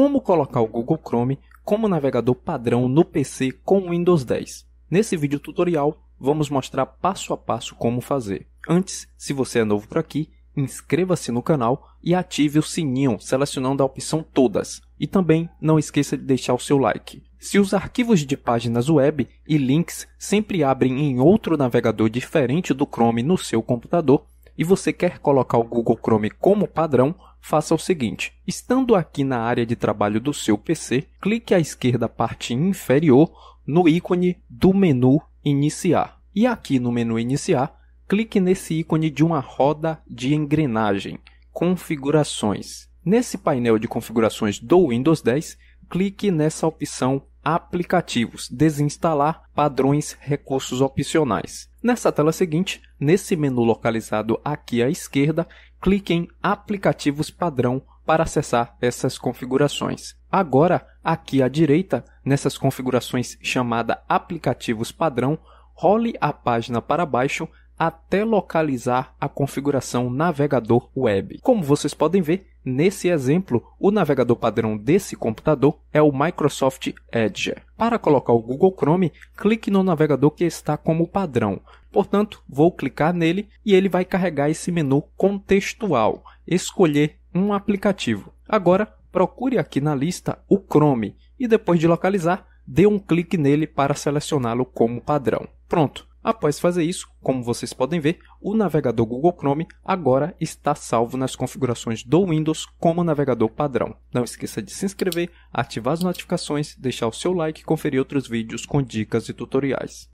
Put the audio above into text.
como colocar o Google Chrome como navegador padrão no PC com Windows 10. Nesse vídeo tutorial, vamos mostrar passo a passo como fazer. Antes, se você é novo por aqui, inscreva-se no canal e ative o sininho selecionando a opção Todas. E também não esqueça de deixar o seu like. Se os arquivos de páginas web e links sempre abrem em outro navegador diferente do Chrome no seu computador e você quer colocar o Google Chrome como padrão, faça o seguinte: estando aqui na área de trabalho do seu PC, clique à esquerda parte inferior no ícone do menu Iniciar. E aqui no menu Iniciar, clique nesse ícone de uma roda de engrenagem, Configurações. Nesse painel de configurações do Windows 10, clique nessa opção Aplicativos, desinstalar padrões recursos opcionais. Nessa tela seguinte, nesse menu localizado aqui à esquerda, clique em Aplicativos padrão para acessar essas configurações. Agora, aqui à direita, nessas configurações chamada Aplicativos padrão, role a página para baixo até localizar a configuração navegador web. Como vocês podem ver, nesse exemplo, o navegador padrão desse computador é o Microsoft Edge. Para colocar o Google Chrome, clique no navegador que está como padrão. Portanto, vou clicar nele e ele vai carregar esse menu contextual, escolher um aplicativo. Agora, procure aqui na lista o Chrome e depois de localizar, dê um clique nele para selecioná-lo como padrão. Pronto, Após fazer isso, como vocês podem ver, o navegador Google Chrome agora está salvo nas configurações do Windows como navegador padrão. Não esqueça de se inscrever, ativar as notificações, deixar o seu like e conferir outros vídeos com dicas e tutoriais.